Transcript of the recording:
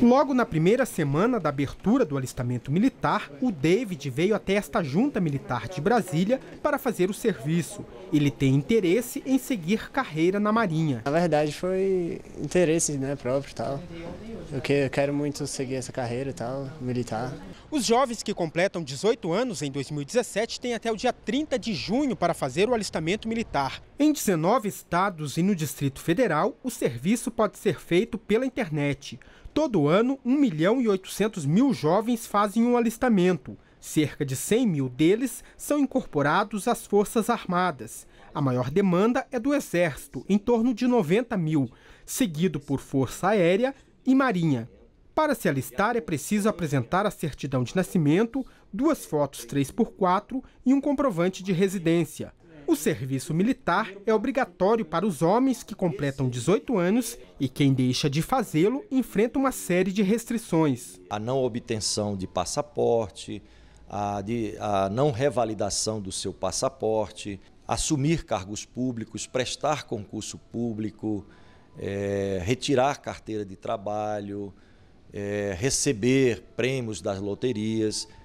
Logo na primeira semana da abertura do alistamento militar, o David veio até esta junta militar de Brasília para fazer o serviço. Ele tem interesse em seguir carreira na Marinha. Na verdade foi interesse né, próprio tal. Eu, que, eu quero muito seguir essa carreira e tal, militar. Os jovens que completam 18 anos em 2017 têm até o dia 30 de junho para fazer o alistamento militar. Em 19 estados e no Distrito Federal, o serviço pode ser feito pela internet. Todo ano, 1 milhão e 800 mil jovens fazem um alistamento. Cerca de 100 mil deles são incorporados às Forças Armadas. A maior demanda é do Exército, em torno de 90 mil, seguido por Força Aérea, e Marinha. Para se alistar, é preciso apresentar a certidão de nascimento, duas fotos 3x4 e um comprovante de residência. O serviço militar é obrigatório para os homens que completam 18 anos e quem deixa de fazê-lo enfrenta uma série de restrições. A não obtenção de passaporte, a, de, a não revalidação do seu passaporte, assumir cargos públicos, prestar concurso público, é, retirar carteira de trabalho, é, receber prêmios das loterias.